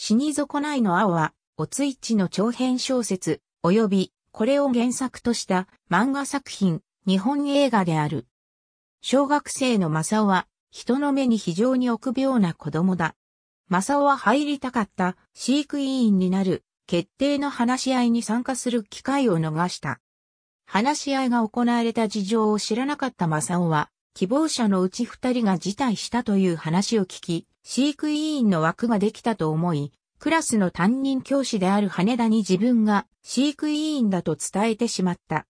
死に損ないの青は、おついちの長編小説、及び、これを原作とした漫画作品、日本映画である。小学生の正雄は、人の目に非常に臆病な子供だ。正雄は入りたかった飼育委員になる決定の話し合いに参加する機会を逃した。話し合いが行われた事情を知らなかった正雄は、希望者のうち二人が辞退したという話を聞き、飼育委員の枠ができたと思い、クラスの担任教師である羽田に自分が飼育委員だと伝えてしまった。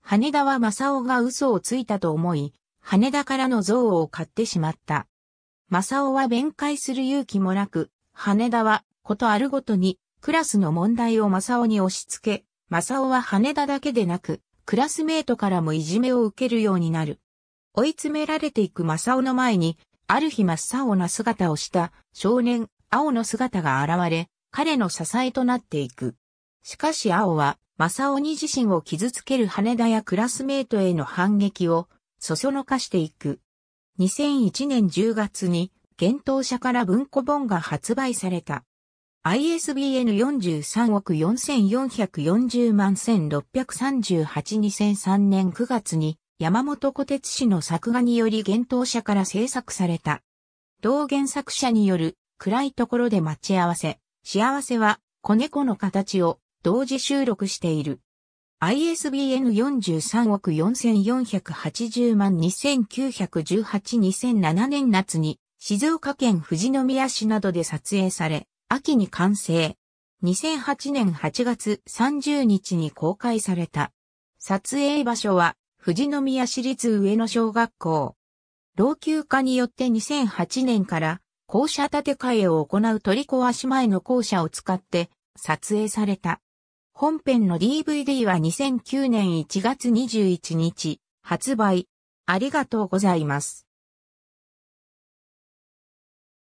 羽田は正雄が嘘をついたと思い、羽田からの憎悪を買ってしまった。正雄は弁解する勇気もなく、羽田はことあるごとにクラスの問題を正雄に押し付け、正雄は羽田だけでなく、クラスメートからもいじめを受けるようになる。追い詰められていく正雄の前に、ある日真っ青な姿をした少年、青の姿が現れ、彼の支えとなっていく。しかし青は、正雄に自身を傷つける羽田やクラスメートへの反撃を、そそのかしていく。2001年10月に、幻冬舎から文庫本が発売された。ISBN 43億4440万1638 2003年9月に山本小鉄氏の作画により幻冬舎から制作された。同原作者による暗いところで待ち合わせ、幸せは子猫の形を同時収録している。ISBN 43億4480万2918-2007年夏に静岡県富士宮市などで撮影され、秋に完成。2008年8月30日に公開された。撮影場所は富士宮市立上野小学校。老朽化によって2008年から校舎建て替えを行う取り壊し前の校舎を使って撮影された。本編の DVD は2009年1月21日発売。ありがとうございます。